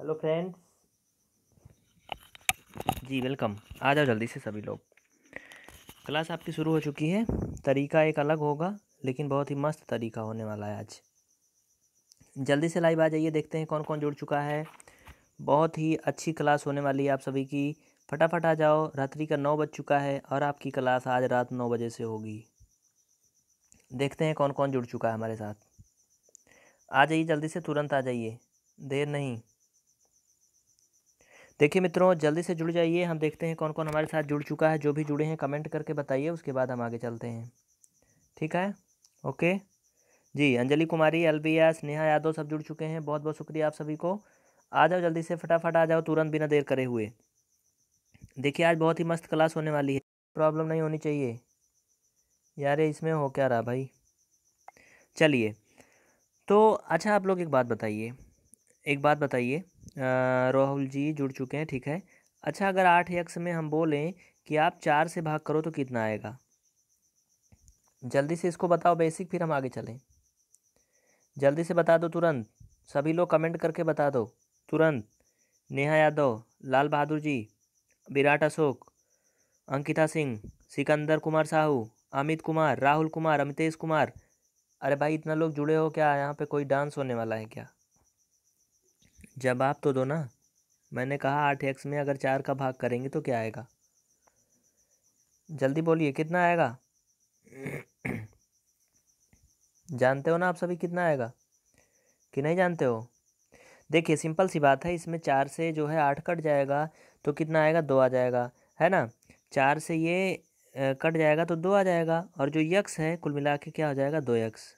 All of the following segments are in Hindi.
हेलो फ्रेंड्स जी वेलकम आ जाओ जल्दी से सभी लोग क्लास आपकी शुरू हो चुकी है तरीका एक अलग होगा लेकिन बहुत ही मस्त तरीका होने वाला है आज जल्दी से लाइव आ जाइए देखते हैं कौन कौन जुड़ चुका है बहुत ही अच्छी क्लास होने वाली है आप सभी की फटाफट आ जाओ रात्रि का नौ बज चुका है और आपकी क्लास आज रात नौ बजे से होगी देखते हैं कौन कौन जुड़ चुका है हमारे साथ आ जाइए जल्दी से तुरंत आ जाइए देर नहीं देखिए मित्रों जल्दी से जुड़ जाइए हम देखते हैं कौन कौन हमारे साथ जुड़ चुका है जो भी जुड़े हैं कमेंट करके बताइए उसके बाद हम आगे चलते हैं ठीक है ओके जी अंजलि कुमारी अलबिया स्नेहा यादव सब जुड़ चुके हैं बहुत बहुत शुक्रिया आप सभी को आ जाओ जल्दी से फटाफट आ जाओ तुरंत बिना देर करे हुए देखिए आज बहुत ही मस्त क्लास होने वाली है प्रॉब्लम नहीं होनी चाहिए यार इसमें हो क्या रहा भाई चलिए तो अच्छा आप लोग एक बात बताइए एक बात बताइए राहुल जी जुड़ चुके हैं ठीक है अच्छा अगर आठ यक्स में हम बोलें कि आप चार से भाग करो तो कितना आएगा जल्दी से इसको बताओ बेसिक फिर हम आगे चलें जल्दी से बता दो तुरंत सभी लोग कमेंट करके बता दो तुरंत नेहा यादव लाल बहादुर जी विराट अशोक अंकिता सिंह सिकंदर कुमार साहू अमित कुमार राहुल कुमार अमितेश कुमार अरे भाई इतना लोग जुड़े हो क्या यहाँ पे कोई डांस होने वाला है क्या जवाब तो दो ना मैंने कहा आठ एक्स में अगर चार का भाग करेंगे तो क्या आएगा जल्दी बोलिए कितना आएगा जानते हो ना आप सभी कितना आएगा कि नहीं जानते हो देखिए सिंपल सी बात है इसमें चार से जो है आठ कट जाएगा तो कितना आएगा दो आ जाएगा है ना चार से ये कट जाएगा तो दो आ जाएगा और जो यक्स है कुल मिला के क्या हो जाएगा दो यक्स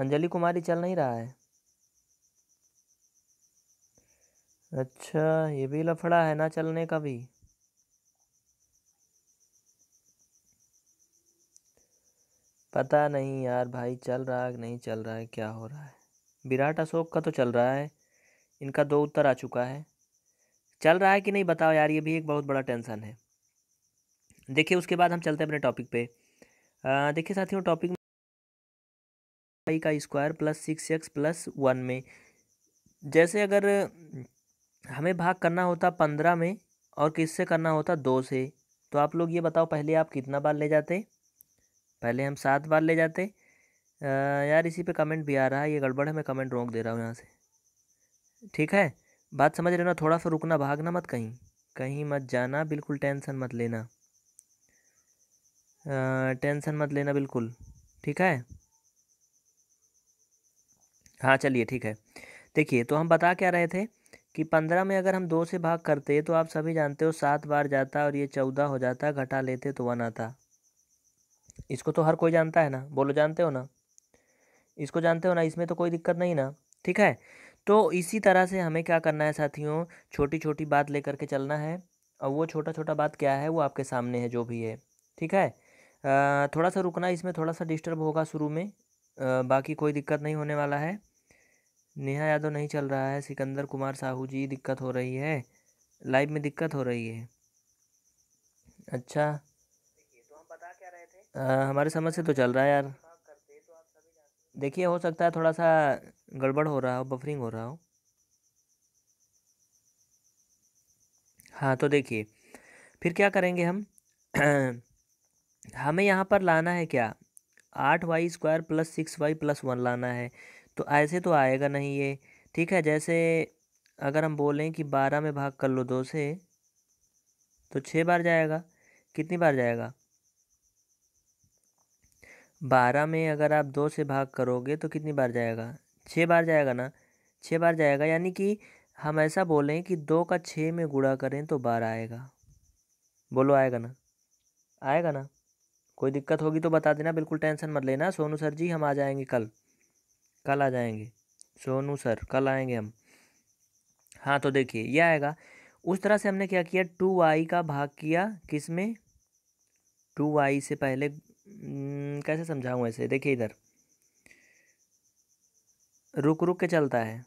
अंजलि कुमारी चल नहीं रहा है अच्छा ये भी लफड़ा है ना चलने का भी पता नहीं यार भाई चल रहा है नहीं चल रहा है क्या हो रहा है विराट अशोक का तो चल रहा है इनका दो उत्तर आ चुका है चल रहा है कि नहीं बताओ यार ये भी एक बहुत बड़ा टेंशन है देखिए उसके बाद हम चलते हैं अपने टॉपिक पे देखिए साथियों टॉपिक वाई का square plus six x plus one में जैसे अगर हमें भाग करना होता पंद्रह में और किससे करना होता दो से तो आप लोग ये बताओ पहले आप कितना बार ले जाते पहले हम सात बार ले जाते आ, यार इसी पे कमेंट भी आ रहा है ये गड़बड़ है मैं कमेंट रोक दे रहा हूँ यहाँ से ठीक है बात समझ रहे ना थोड़ा सा रुकना भागना मत कहीं कहीं मत जाना बिल्कुल टेंशन मत लेना आ, टेंशन मत लेना बिल्कुल ठीक है हाँ चलिए ठीक है देखिए तो हम बता क्या रहे थे कि पंद्रह में अगर हम दो से भाग करते तो आप सभी जानते हो सात बार जाता और ये चौदह हो जाता घटा लेते तो वन आता इसको तो हर कोई जानता है ना बोलो जानते हो ना इसको जानते हो ना इसमें तो कोई दिक्कत नहीं ना ठीक है तो इसी तरह से हमें क्या करना है साथियों छोटी छोटी बात लेकर के चलना है और वो छोटा छोटा बात क्या है वो आपके सामने है जो भी है ठीक है आ, थोड़ा सा रुकना इसमें थोड़ा सा डिस्टर्ब होगा शुरू में आ, बाकी कोई दिक्कत नहीं होने वाला है नेहा यादव नहीं चल रहा है सिकंदर कुमार साहू जी दिक्कत हो रही है लाइव में दिक्कत हो रही है अच्छा तो हम बता क्या रहे थे आ, हमारे समझ से तो चल रहा है यार तो देखिए हो सकता है थोड़ा सा गड़बड़ हो रहा हो बफरिंग हो रहा हो हाँ तो देखिए फिर क्या करेंगे हम हमें यहाँ पर लाना है क्या आठ y square plus six y plus one लाना है तो ऐसे तो आएगा नहीं ये ठीक है जैसे अगर हम बोलें कि बारह में भाग कर लो दो से तो छः बार जाएगा कितनी बार जाएगा बारह में अगर आप दो से भाग करोगे तो कितनी बार जाएगा छः बार जाएगा ना छः बार जाएगा यानी कि हम ऐसा बोलें कि दो का छः में गुड़ा करें तो बारह आएगा बोलो आएगा ना आएगा ना कोई दिक्कत होगी तो बता देना बिल्कुल टेंशन मत लेना सोनू सर जी हम आ जाएंगे कल कल आ जाएंगे सोनू सर कल आएंगे हम हाँ तो देखिए ये आएगा उस तरह से हमने क्या किया टू आई का भाग किया किस में टू आई से पहले कैसे समझाऊँ ऐसे देखिए इधर रुक रुक के चलता है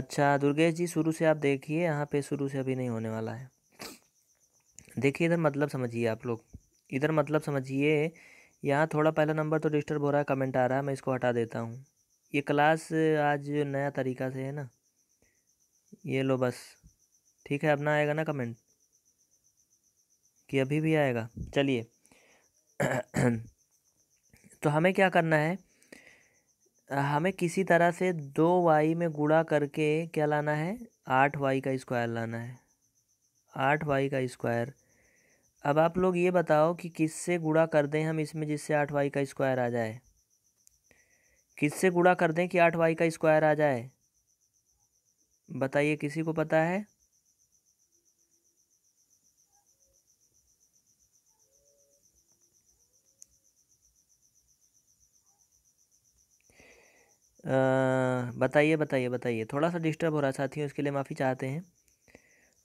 अच्छा दुर्गेश जी शुरू से आप देखिए यहाँ पे शुरू से अभी नहीं होने वाला है देखिए इधर मतलब समझिए आप लोग इधर मतलब समझिए यहाँ थोड़ा पहला नंबर तो डिस्टर्ब हो रहा है कमेंट आ रहा है मैं इसको हटा देता हूँ ये क्लास आज नया तरीका से है ना ये लो बस ठीक है अब ना आएगा ना कमेंट कि अभी भी आएगा चलिए तो हमें क्या करना है हमें किसी तरह से दो वाई में गुड़ा करके क्या लाना है आठ वाई का स्क्वायर लाना है आठ वाई का स्क्वायर अब आप लोग ये बताओ कि किससे गुड़ा कर दें हम इसमें जिससे आठ वाई का स्क्वायर आ जाए किससे गुड़ा कर दें कि आठ वाई का स्क्वायर आ जाए बताइए किसी को पता है बताइए बताइए बताइए थोड़ा सा डिस्टर्ब हो रहा है साथियों इसके लिए माफ़ी चाहते हैं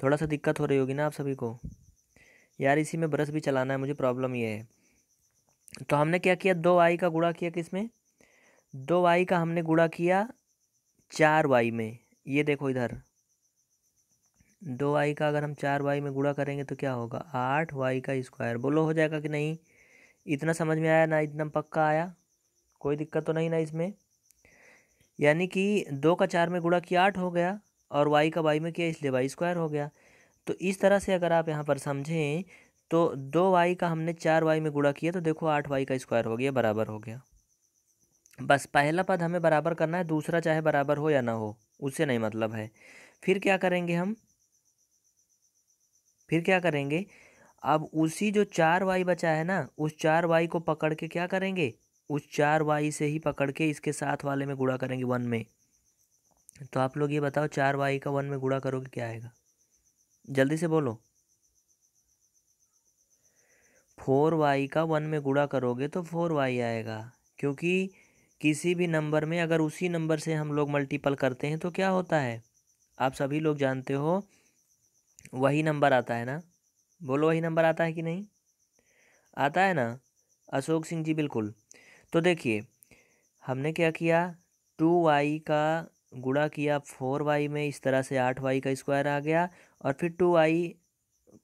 थोड़ा सा दिक्कत हो रही होगी ना आप सभी को यार इसी में ब्रश भी चलाना है मुझे प्रॉब्लम ये है तो हमने क्या किया दो वाई का गुड़ा किया किस में दो वाई का हमने गुड़ा किया चार वाई में ये देखो इधर दो वाई का अगर हम चार वाई में गुड़ा करेंगे तो क्या होगा आठ वाई का स्क्वायर बोलो हो जाएगा कि नहीं इतना समझ में आया ना इतना पक्का आया कोई दिक्कत तो नहीं ना इसमें यानी कि दो का चार में गुड़ा किया आठ हो गया और वाई का वाई में किया इसलिए वाई स्क्वायर हो गया तो इस तरह से अगर आप यहाँ पर समझें तो दो वाई का हमने चार वाई में गुड़ा किया तो देखो आठ वाई का स्क्वायर हो गया बराबर हो गया बस पहला पद हमें बराबर करना है दूसरा चाहे बराबर हो या ना हो उससे नहीं मतलब है फिर क्या करेंगे हम फिर क्या करेंगे अब उसी जो चार वाई बचा है ना उस चार वाई को पकड़ के क्या करेंगे उस चार वाई से ही पकड़ के इसके साथ वाले में गुड़ा करेंगे वन में तो आप लोग ये बताओ चार वाई का वन में गुड़ा करोगे क्या आएगा जल्दी से बोलो फोर वाई का वन में गुड़ा करोगे तो फोर वाई आएगा क्योंकि किसी भी नंबर में अगर उसी नंबर से हम लोग मल्टीपल करते हैं तो क्या होता है आप सभी लोग जानते हो वही नंबर आता है ना बोलो वही नंबर आता है कि नहीं आता है ना अशोक सिंह जी बिल्कुल तो देखिए हमने क्या किया टू वाई का गुणा किया फोर वाई में इस तरह से आठ वाई का स्क्वायर आ गया और फिर टू वाई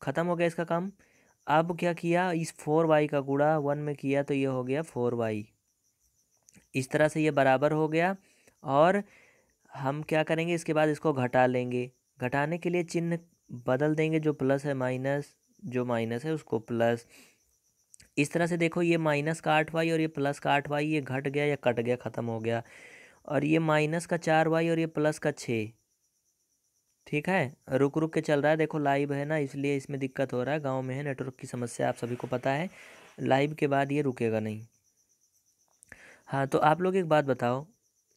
ख़त्म हो गया इसका काम अब क्या किया इस फोर वाई का गुड़ा वन में किया तो ये हो गया फोर वाई इस तरह से ये बराबर हो गया और हम क्या करेंगे इसके बाद इसको घटा लेंगे घटाने के लिए चिन्ह बदल देंगे जो प्लस है माइनस जो माइनस है उसको प्लस इस तरह से देखो ये माइनस का आठ वाई और ये प्लस का आठ वाई ये घट गया या कट गया ख़त्म हो गया और ये माइनस का चार वाई और ये प्लस का छः ठीक है रुक रुक के चल रहा है देखो लाइव है ना इसलिए इसमें दिक्कत हो रहा है गांव में है नेटवर्क की समस्या आप सभी को पता है लाइव के बाद ये रुकेगा नहीं हाँ तो आप लोग एक बात बताओ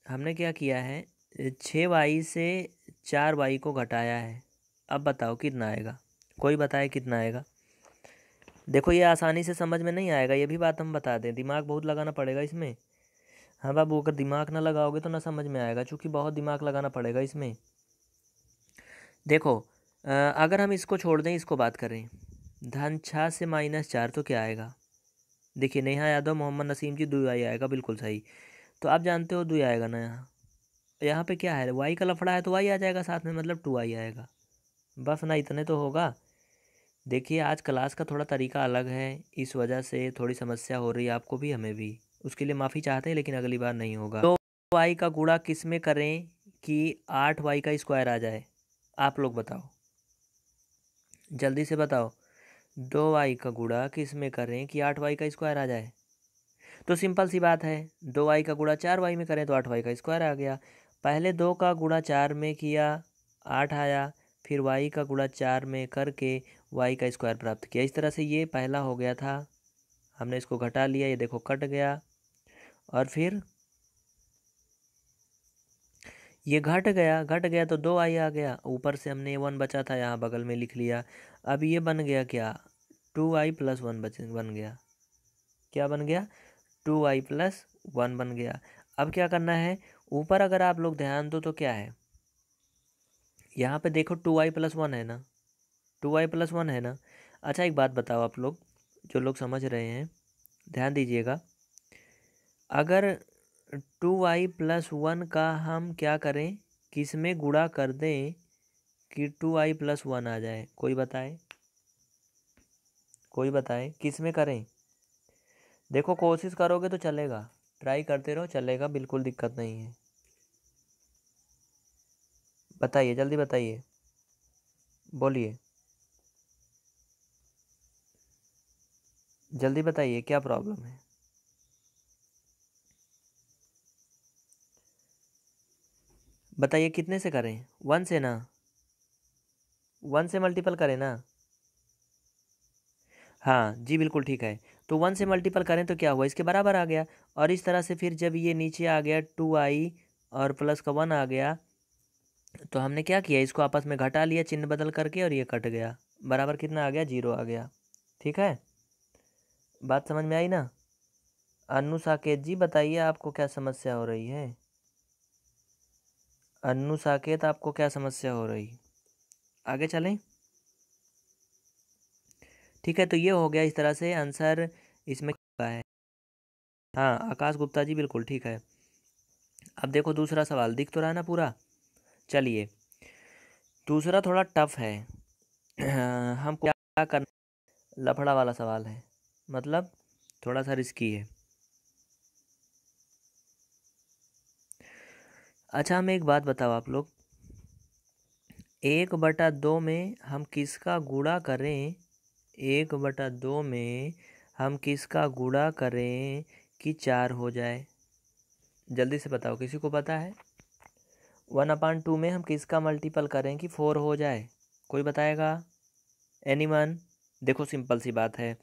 हमने क्या किया है छः वाई से चार वाई को घटाया है अब बताओ कितना आएगा कोई बताए कितना आएगा देखो ये आसानी से समझ में नहीं आएगा ये भी बात हम बता दें दिमाग बहुत लगाना पड़ेगा इसमें हाँ बाबू अगर दिमाग ना लगाओगे तो ना समझ में आएगा चूँकि बहुत दिमाग लगाना पड़ेगा इसमें देखो अगर हम इसको छोड़ दें इसको बात करें धन छः से माइनस चार तो क्या आएगा देखिए नेहा यादव मोहम्मद नसीम जी दुई आई आएगा बिल्कुल सही तो आप जानते हो दुई आएगा ना यहाँ यहाँ पे क्या है वाई का लफड़ा है तो वाई आ जाएगा साथ में मतलब टू आई आएगा बस ना इतने तो होगा देखिए आज क्लास का थोड़ा तरीका अलग है इस वजह से थोड़ी समस्या हो रही है आपको भी हमें भी उसके लिए माफ़ी चाहते हैं लेकिन अगली बार नहीं होगा तो वाई का गुड़ा किस में करें कि आठ वाई का स्क्वायर आ जाए आप लोग बताओ जल्दी से बताओ दो वाई का गुड़ा किस में करें कि आठ वाई का स्क्वायर आ जाए तो सिंपल सी बात है दो वाई का गुड़ा चार वाई में करें तो आठ वाई का स्क्वायर आ गया पहले दो का गुड़ा चार में किया आठ आया फिर वाई का गुड़ा चार में करके वाई का स्क्वायर प्राप्त किया इस तरह से ये पहला हो गया था हमने इसको घटा लिया ये देखो कट गया और फिर ये घट गया घट गया तो दो आई आ गया ऊपर से हमने वन बचा था यहाँ बगल में लिख लिया अब ये बन गया क्या टू आई प्लस वन बच बन गया क्या बन गया टू आई प्लस वन बन गया अब क्या करना है ऊपर अगर आप लोग ध्यान दो तो क्या है यहाँ पे देखो टू आई प्लस वन है ना टू आई प्लस वन है ना अच्छा एक बात बताओ आप लोग जो लोग समझ रहे हैं ध्यान दीजिएगा अगर टू वाई प्लस वन का हम क्या करें किस में गुड़ा कर दें कि टू वाई प्लस वन आ जाए कोई बताए कोई बताए किस में करें देखो कोशिश करोगे तो चलेगा ट्राई करते रहो चलेगा बिल्कुल दिक्कत नहीं है बताइए जल्दी बताइए बोलिए जल्दी बताइए क्या प्रॉब्लम है बताइए कितने से करें वन से ना वन से मल्टीपल करें ना हाँ जी बिल्कुल ठीक है तो वन से मल्टीपल करें तो क्या हुआ इसके बराबर आ गया और इस तरह से फिर जब ये नीचे आ गया टू आई और प्लस का वन आ गया तो हमने क्या किया इसको आपस में घटा लिया चिन्ह बदल करके और ये कट गया बराबर कितना आ गया जीरो आ गया ठीक है बात समझ में आई ना अनु साकेत जी बताइए आपको क्या समस्या हो रही है अनु साकेत आपको क्या समस्या हो रही आगे चलें ठीक है तो ये हो गया इस तरह से आंसर इसमें क्या है हाँ आकाश गुप्ता जी बिल्कुल ठीक है अब देखो दूसरा सवाल दिख तो रहा है ना पूरा चलिए दूसरा थोड़ा टफ है हम क्या करना लफड़ा वाला सवाल है मतलब थोड़ा सा रिस्की है अच्छा हमें एक बात बताओ आप लोग एक बटा दो में हम किसका गुणा करें एक बटा दो में हम किसका गुणा करें कि चार हो जाए जल्दी से बताओ किसी को पता है वन अपान टू में हम किसका मल्टीपल करें कि फोर हो जाए कोई बताएगा एनी वन देखो सिंपल सी बात है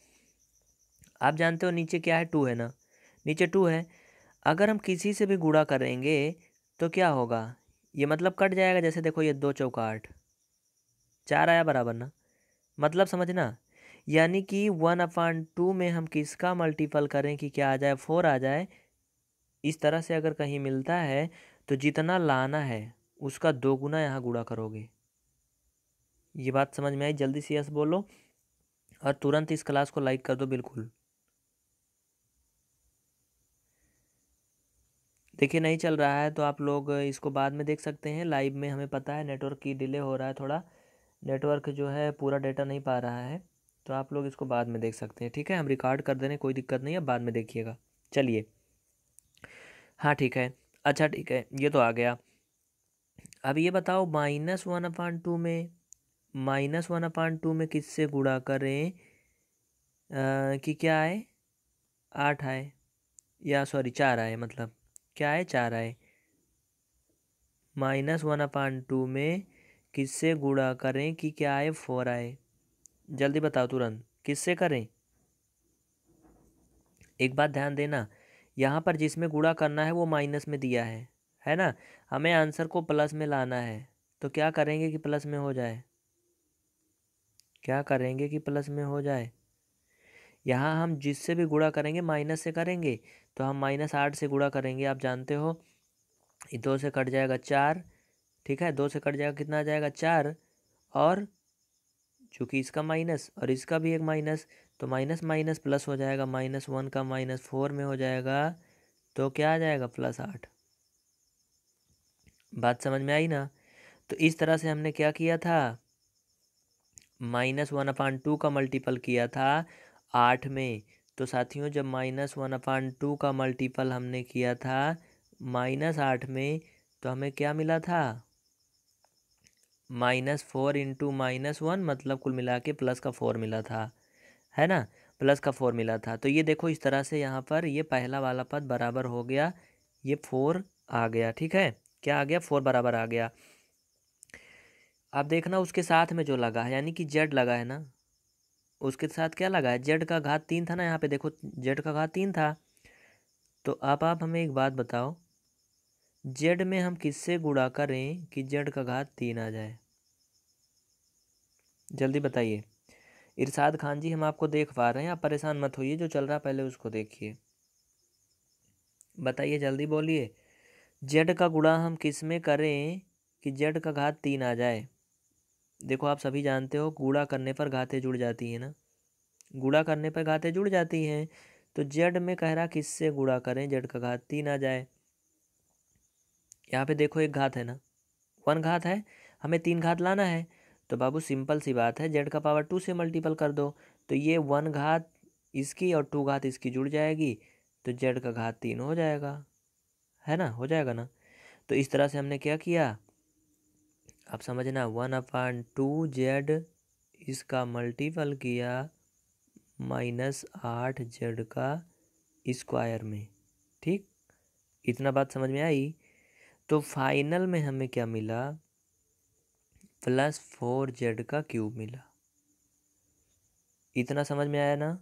आप जानते हो नीचे क्या है टू है ना नीचे टू है अगर हम किसी से भी गुणा करेंगे तो क्या होगा ये मतलब कट जाएगा जैसे देखो ये दो चौका आठ चार आया बराबर ना मतलब समझना यानी कि वन अपान टू में हम किसका मल्टीपल करें कि क्या आ जाए फोर आ जाए इस तरह से अगर कहीं मिलता है तो जितना लाना है उसका दो गुना यहाँ गुड़ा करोगे ये बात समझ में आई जल्दी से यस बोलो और तुरंत इस क्लास को लाइक कर दो बिल्कुल देखिए नहीं चल रहा है तो आप लोग इसको बाद में देख सकते हैं लाइव में हमें पता है नेटवर्क की डिले हो रहा है थोड़ा नेटवर्क जो है पूरा डेटा नहीं पा रहा है तो आप लोग इसको बाद में देख सकते हैं ठीक है हम रिकॉर्ड कर दे रहे हैं कोई दिक्कत नहीं है बाद में देखिएगा चलिए हाँ ठीक है अच्छा ठीक है ये तो आ गया अब ये बताओ माइनस वन अपान टू में माइनस वन अपान टू में किससे गुणा करें कि क्या आए आठ आए या सॉरी चार आए मतलब क्या है चार आए माइनस वन अपान टू में किससे गुणा करें कि क्या आए फोर आए जल्दी बताओ तुरंत किससे करें एक बात ध्यान देना यहाँ पर जिसमें गुणा करना है वो माइनस में दिया है है ना हमें आंसर को प्लस में लाना है तो क्या करेंगे कि प्लस में हो जाए क्या करेंगे कि प्लस में हो जाए यहाँ हम जिससे भी गुड़ा करेंगे माइनस से करेंगे तो हम माइनस आठ से गुड़ा करेंगे आप जानते हो दो से कट जाएगा चार ठीक है दो से कट जाएगा कितना आ जाएगा चार और चूँकि इसका माइनस और इसका भी एक माइनस तो माइनस माइनस प्लस हो जाएगा माइनस वन का माइनस फोर में हो जाएगा तो क्या आ जाएगा प्लस आठ बात समझ में आई ना तो इस तरह से हमने क्या किया था माइनस वन अपान टू का मल्टीपल किया था आठ में तो साथियों जब माइनस वन अपान टू का मल्टीपल हमने किया था माइनस आठ में तो हमें क्या मिला था minus four into minus one मतलब कुल मिला के प्लस का फोर मिला था है ना प्लस का फोर मिला था तो ये देखो इस तरह से यहाँ पर ये पहला वाला पद बराबर हो गया ये फोर आ गया ठीक है क्या आ गया फोर बराबर आ गया अब देखना उसके साथ में जो लगा है यानी कि जेड लगा है ना उसके साथ क्या लगा है जेड का घात तीन था ना यहाँ पे देखो जेड का घात तीन था तो आप आप हमें एक बात बताओ जेड में हम किससे गुड़ा करें कि जेड का घात तीन आ जाए जल्दी बताइए इरशाद खान जी हम आपको देख पा रहे हैं आप परेशान मत होइए जो चल रहा पहले उसको देखिए बताइए जल्दी बोलिए जेड का गुड़ा हम किस में करें कि जेड का घात तीन आ जाए देखो आप सभी जानते हो गूड़ा करने पर घातें जुड़ जाती हैं ना गुड़ा करने पर घातें जुड़ जाती हैं तो जेड में कह रहा किससे गुड़ा करें जेड का घात तीन आ जाए यहाँ पे देखो एक घात है ना वन घात है हमें तीन घात लाना है तो बाबू सिंपल सी बात है जेड का पावर टू से मल्टीपल कर दो तो ये वन घात इसकी और टू घात इसकी जुड़ जाएगी तो जेड का घात तीन हो जाएगा है ना हो जाएगा ना तो इस तरह से हमने क्या किया अब समझना वन अपान टू जेड इसका मल्टीपल किया माइनस आठ जेड का स्क्वायर में ठीक इतना बात समझ में आई तो फाइनल में हमें क्या मिला प्लस फोर जेड का क्यूब मिला इतना समझ में आया ना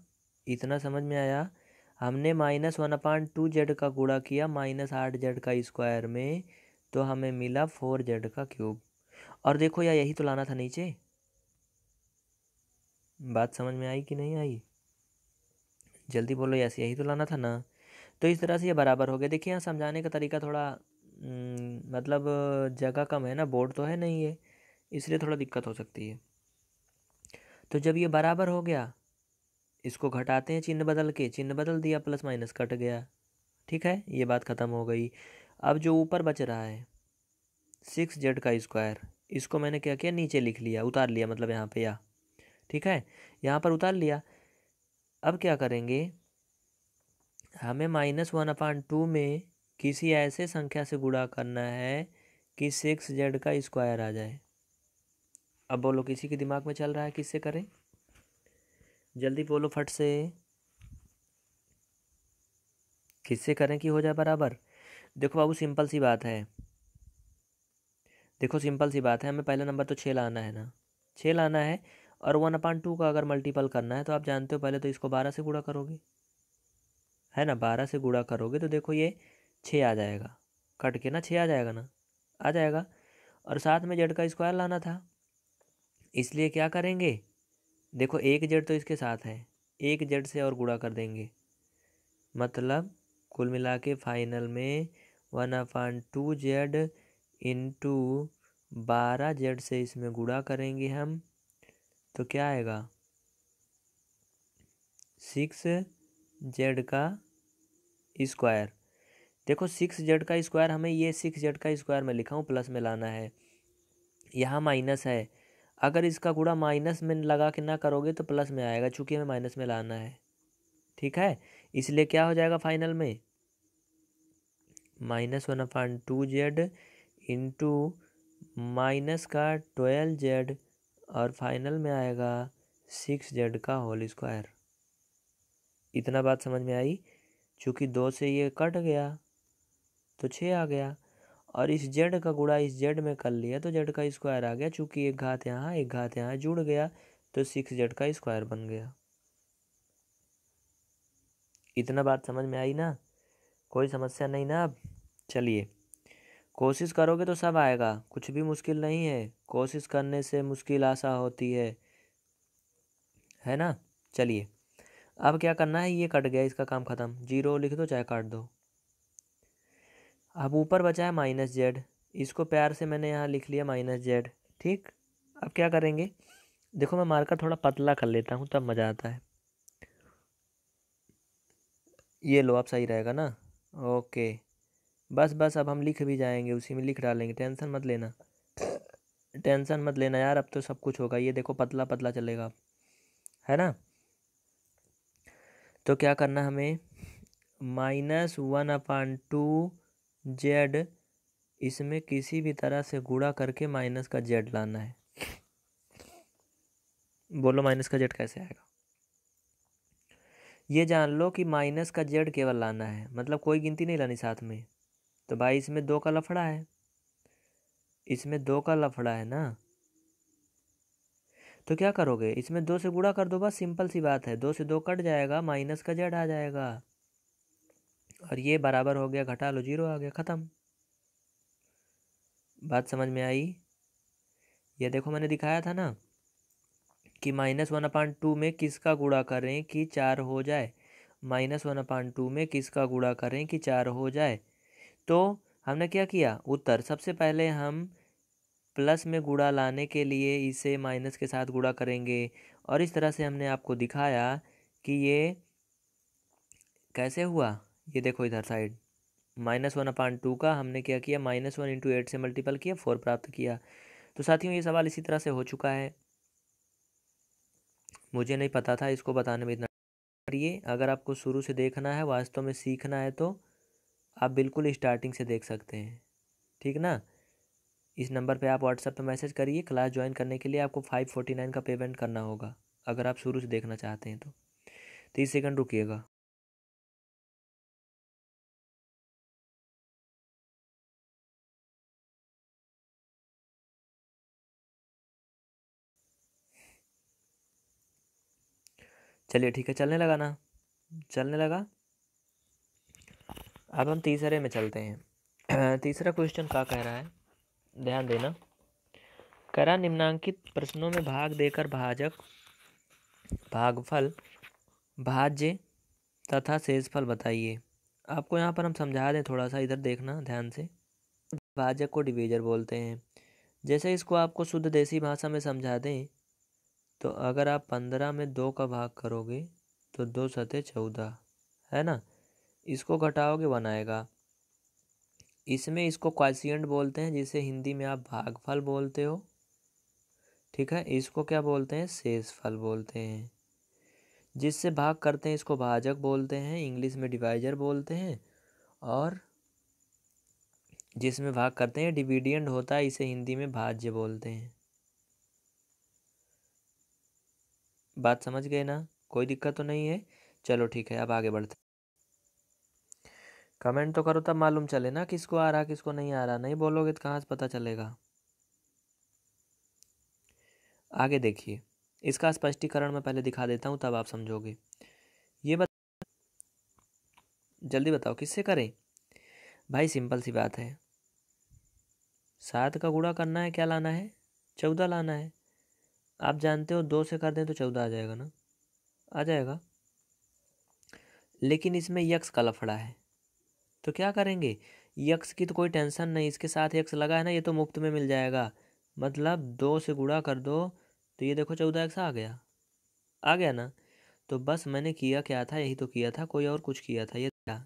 इतना समझ में आया हमने minus one upon two z का गुड़ा किया माइनस आठ जेड का स्क्वायर में तो हमें मिला फोर जेड का क्यूब और देखो या यही तो लाना था नीचे बात समझ में आई कि नहीं आई जल्दी बोलो यस यही तो लाना था ना तो इस तरह से ये बराबर हो गया देखिए यहाँ समझाने का तरीका थोड़ा हम्म, मतलब जगह कम है ना बोर्ड तो है नहीं है इसलिए थोड़ा दिक्कत हो सकती है तो जब ये बराबर हो गया इसको घटाते हैं चिन्ह बदल के चिन्ह बदल दिया प्लस माइनस कट गया ठीक है ये बात ख़त्म हो गई अब जो ऊपर बच रहा है सिक्स जेड का स्क्वायर इसको मैंने क्या किया नीचे लिख लिया उतार लिया मतलब यहाँ पे या ठीक है यहाँ पर उतार लिया अब क्या करेंगे हमें माइनस वन अपॉइंट टू में किसी ऐसे संख्या से गुणा करना है कि सिक्स जेड का स्क्वायर आ जाए अब बोलो किसी के दिमाग में चल रहा है किससे करें जल्दी बोलो फट से किससे करें कि हो जाए बराबर देखो बाबू सिंपल सी बात है देखो सिंपल सी बात है हमें पहला नंबर तो छः लाना है ना छः लाना है और वन अपान टू का अगर मल्टीपल करना है तो आप जानते हो पहले तो इसको बारह से गुड़ा करोगे है ना बारह से गुड़ा करोगे तो देखो ये छः आ जाएगा कट के ना छः आ जाएगा ना आ जाएगा और साथ में जेड का स्क्वायर लाना था इसलिए क्या करेंगे देखो एक जेड तो इसके साथ है एक जेड से और गुड़ा कर देंगे मतलब कुल मिला के फाइनल में one upon two Z into बारह जेड से इसमें गुड़ा करेंगे हम तो क्या आएगा सिक्स जेड का स्क्वायर देखो सिक्स जेड का स्क्वायर हमें ये सिक्स जेड का स्क्वायर में लिखा हूँ प्लस में लाना है यहाँ माइनस है अगर इसका गुड़ा माइनस में लगा के ना करोगे तो प्लस में आएगा चूँकि हमें माइनस में लाना है ठीक है इसलिए क्या हो जाएगा फाइनल में minus one upon two Z into minus का ट्वेल्व जेड और फाइनल में आएगा सिक्स जेड का होल स्क्वायर इतना बात समझ में आई चूँकि दो से ये कट गया तो छः आ गया और इस जेड का गुड़ा इस जेड में कर लिया तो जेड का स्क्वायर आ गया चूँकि एक घात यहाँ एक घात यहाँ जुड़ गया तो सिक्स जेड का स्क्वायर बन गया इतना बात समझ में आई ना कोई समस्या नहीं ना अब चलिए कोशिश करोगे तो सब आएगा कुछ भी मुश्किल नहीं है कोशिश करने से मुश्किल आशा होती है है ना चलिए अब क्या करना है ये कट गया इसका काम ख़त्म जीरो लिख दो चाहे काट दो अब ऊपर बचा है माइनस जेड इसको प्यार से मैंने यहाँ लिख लिया माइनस जेड ठीक अब क्या करेंगे देखो मैं मार्कर थोड़ा पतला कर लेता हूँ तब मज़ा आता है ये लो आप सही रहेगा ना ओके बस बस अब हम लिख भी जाएंगे उसी में लिख डालेंगे टेंसन मत लेना टेंसन मत लेना यार अब तो सब कुछ होगा ये देखो पतला पतला चलेगा है ना तो क्या करना हमें minus one upon two z इसमें किसी भी तरह से गुड़ा करके माइनस का जेड लाना है बोलो माइनस का जेड कैसे आएगा ये जान लो कि माइनस का जेड केवल लाना है मतलब कोई गिनती नहीं लानी साथ में तो भाई इसमें दो का लफड़ा है इसमें दो का लफड़ा है ना तो क्या करोगे इसमें दो से गुड़ा कर दो बस सिंपल सी बात है दो से दो कट जाएगा माइनस का जेड आ जाएगा और ये बराबर हो गया घटा लो जीरो आ गया ख़त्म बात समझ में आई ये देखो मैंने दिखाया था ना कि माइनस वन अपान टू में किसका गुड़ा करें कि चार हो जाए माइनस वन अपान टू में किसका गुड़ा करें कि चार हो जाए तो हमने क्या किया उत्तर सबसे पहले हम प्लस में गुड़ा लाने के लिए इसे माइनस के साथ गुड़ा करेंगे और इस तरह से हमने आपको दिखाया कि ये कैसे हुआ ये देखो इधर side minus one upon two का हमने क्या किया माइनस वन इंटू एट से मल्टीपल किया फोर प्राप्त किया तो साथियों ये सवाल इसी तरह से हो चुका है मुझे नहीं पता था इसको बताने में इतना करिए अगर आपको शुरू से देखना है वास्तव में सीखना है तो आप बिल्कुल स्टार्टिंग से देख सकते हैं ठीक ना इस नंबर पे आप व्हाट्सएप पे मैसेज करिए क्लास ज्वाइन करने के लिए आपको फाइव फोर्टी नाइन का पेमेंट करना होगा अगर आप शुरू से देखना चाहते हैं तो तीस सेकंड रुकिएगा चलिए ठीक है चलने लगा ना चलने लगा अब हम तीसरे में चलते हैं तीसरा क्वेश्चन क्या कह रहा है ध्यान देना करा निम्नांकित प्रश्नों में भाग देकर भाजक भागफल भाज्य तथा शेषफल बताइए आपको यहाँ पर हम समझा दें थोड़ा सा इधर देखना ध्यान से भाजक को डिवीजर बोलते हैं जैसे इसको आपको शुद्ध देसी भाषा में समझा दें तो अगर आप पंद्रह में दो का भाग करोगे तो दो सतह चौदह है ना इसको घटाओगे बनाएगा इसमें इसको क्वाशियंट बोलते हैं जिसे हिंदी में आप भागफल बोलते हो ठीक है इसको क्या बोलते हैं शेषफल बोलते हैं जिससे भाग करते हैं इसको भाजक बोलते हैं इंग्लिश में डिवाइजर बोलते हैं और जिसमें भाग करते हैं डिविडियंड होता है इसे हिंदी में भाज्य बोलते हैं बात समझ गए ना कोई दिक्कत तो नहीं है चलो ठीक है अब आगे बढ़ते कमेंट तो करो तब मालूम चले ना किसको आ रहा किसको नहीं आ रहा नहीं बोलोगे तो कहाँ से पता चलेगा आगे देखिए इसका स्पष्टीकरण मैं पहले दिखा देता हूँ तब आप समझोगे ये बता जल्दी बताओ किससे करें भाई सिंपल सी बात है सात का गुड़ा करना है क्या लाना है चौदह लाना है आप जानते हो दो से कर दें तो चौदह आ जाएगा ना आ जाएगा लेकिन इसमें यक्स का लफड़ा है तो क्या करेंगे यक्स की तो कोई टेंशन नहीं इसके साथ यक्स लगा है ना ये तो मुफ्त में मिल जाएगा मतलब दो से गुड़ा कर दो तो ये देखो चौदह एक्स आ गया आ गया ना तो बस मैंने किया क्या था यही तो किया था कोई और कुछ किया था ये क्या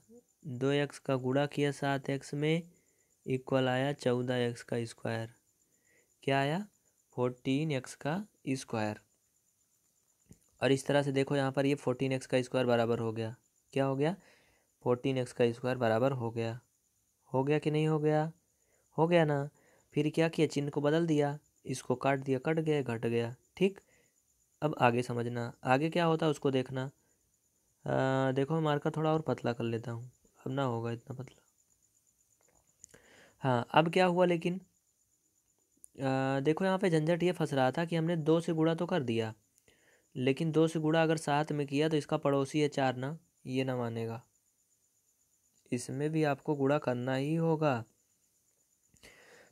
दो एक्स का गुड़ा किया सात एक्स में इक्वल आया चौदह एक्स का स्क्वायर क्या आया फोर्टीन एक्स का स्क्वायर और इस तरह से देखो यहाँ पर ये फोर्टीन एक्स का स्क्वायर बराबर हो गया क्या हो गया फोर्टीन एक्स का स्क्वायर बराबर हो गया हो गया कि नहीं हो गया हो गया ना फिर क्या किया चिन्ह को बदल दिया इसको काट दिया कट गया घट गया ठीक अब आगे समझना आगे क्या होता है उसको देखना आ, देखो मैं मार्का थोड़ा और पतला कर लेता हूँ अब ना होगा इतना पतला हाँ अब क्या हुआ लेकिन आ, देखो यहाँ पे झंझट ये फंस रहा था कि हमने दो से गुड़ा तो कर दिया लेकिन दो से गुड़ा अगर सात में किया तो इसका पड़ोसी है चार ना ये ना मानेगा इसमें भी आपको गुणा करना ही होगा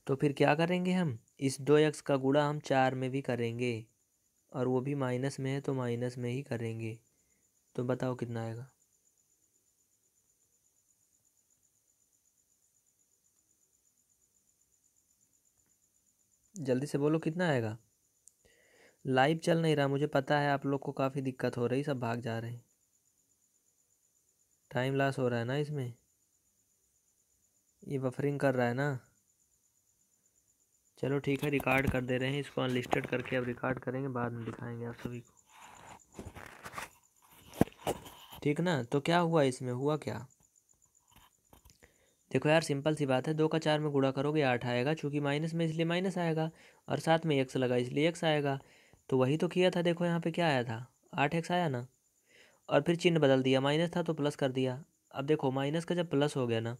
तो फिर क्या करेंगे हम इस दो एक्स का गुणा हम चार में भी करेंगे और वो भी माइनस में है तो माइनस में ही करेंगे तो बताओ कितना आएगा जल्दी से बोलो कितना आएगा लाइव चल नहीं रहा मुझे पता है आप लोग को काफ़ी दिक्कत हो रही सब भाग जा रहे हैं टाइम लॉस हो रहा है ना इसमें ये बफरिंग कर रहा है ना चलो ठीक है रिकॉर्ड कर दे रहे हैं इसको अनलिस्टेड करके अब रिकॉर्ड करेंगे बाद में दिखाएंगे आप सभी को ठीक ना तो क्या हुआ इसमें हुआ क्या देखो यार सिंपल सी बात है दो का चार में गुड़ा करोगे आठ आएगा चूँकि माइनस में इसलिए माइनस आएगा और साथ में एक्स लगा इसलिए एक्स आएगा तो वही तो किया था देखो यहाँ पे क्या आया था आठ एक्स आया ना और फिर चिन्ह बदल दिया माइनस था तो प्लस कर दिया अब देखो माइनस का जब प्लस हो गया ना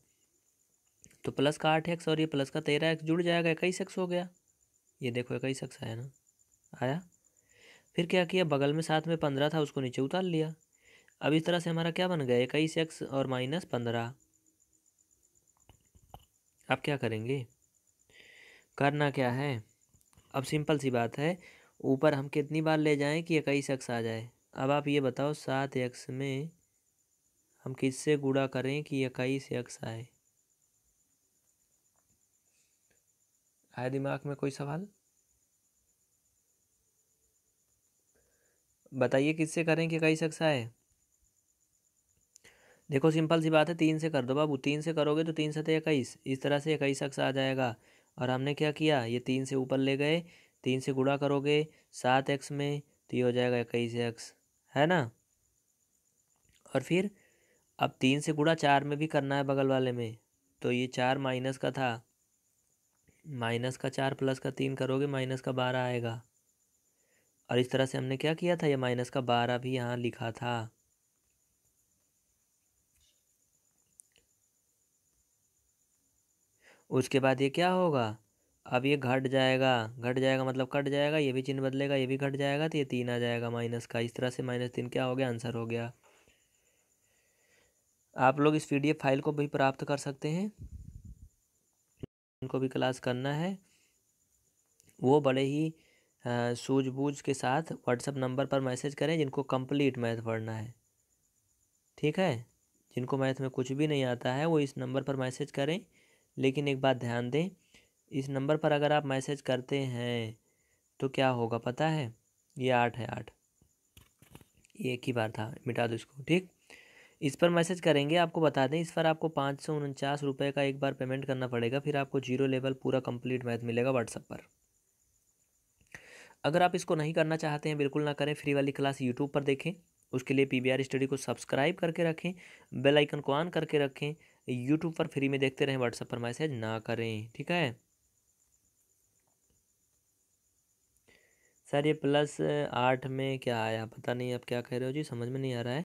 तो प्लस का आठ एक्स और ये प्लस का तेरह एक्स जुड़ जाएगा इक्कीस एक्स हो गया ये देखो इक्कीस एक्स आया ना आया फिर क्या किया बगल में साथ में पंद्रह था उसको नीचे उतार लिया अब इस तरह से हमारा क्या बन गया इक्कीस एक्स और माइनस पंद्रह अब क्या करेंगे करना क्या है अब सिंपल सी बात है ऊपर हम कितनी बार ले जाएं कि इक्कीस एक्स आ जाए अब आप ये बताओ सात एक्स में हम किससे गुड़ा करें कि इक्कीस एक्स आए आया दिमाग में कोई सवाल बताइए किससे करें कि कई शख्स आए देखो सिंपल सी बात है तीन से कर दो बाबू तीन से करोगे तो तीन सतह इक्कीस इस तरह से इक्कीस शख्स आ जाएगा और हमने क्या किया ये तीन से ऊपर ले गए तीन से गुड़ा करोगे सात एक्स में तो ये हो जाएगा इक्कीस एक्स है ना और फिर अब तीन से गुड़ा चार में भी करना है बगल वाले में तो ये चार माइनस का था माइनस का चार प्लस का तीन करोगे माइनस का बारह आएगा और इस तरह से हमने क्या किया था ये माइनस का बारह भी यहाँ लिखा था उसके बाद ये क्या होगा अब ये घट जाएगा घट जाएगा मतलब कट जाएगा ये भी चिन्ह बदलेगा ये भी घट जाएगा तो ये तीन आ जाएगा माइनस का इस तरह से माइनस तीन क्या हो गया आंसर हो गया आप लोग इस पी फाइल को भी प्राप्त कर सकते हैं उनको भी क्लास करना है वो बड़े ही सूझबूझ के साथ व्हाट्सअप नंबर पर मैसेज करें जिनको कंप्लीट मैथ पढ़ना है ठीक है जिनको मैथ में कुछ भी नहीं आता है वो इस नंबर पर मैसेज करें लेकिन एक बात ध्यान दें इस नंबर पर अगर आप मैसेज करते हैं तो क्या होगा पता है ये आठ है आठ एक ही बार था मिटा दो इसको ठीक इस पर मैसेज करेंगे आपको बता दें इस पर आपको पाँच सौ उनचास रुपये का एक बार पेमेंट करना पड़ेगा फिर आपको जीरो लेवल पूरा कंप्लीट मैथ मिलेगा व्हाट्सअप पर अगर आप इसको नहीं करना चाहते हैं बिल्कुल ना करें फ्री वाली क्लास यूट्यूब पर देखें उसके लिए पी स्टडी को सब्सक्राइब करके रखें बेल आइकन को ऑन करके रखें यूट्यूब पर फ्री में देखते रहें व्हाट्सएप पर मैसेज ना करें ठीक है सर ये प्लस आठ में क्या आया पता नहीं आप क्या कह रहे हो जी समझ में नहीं आ रहा है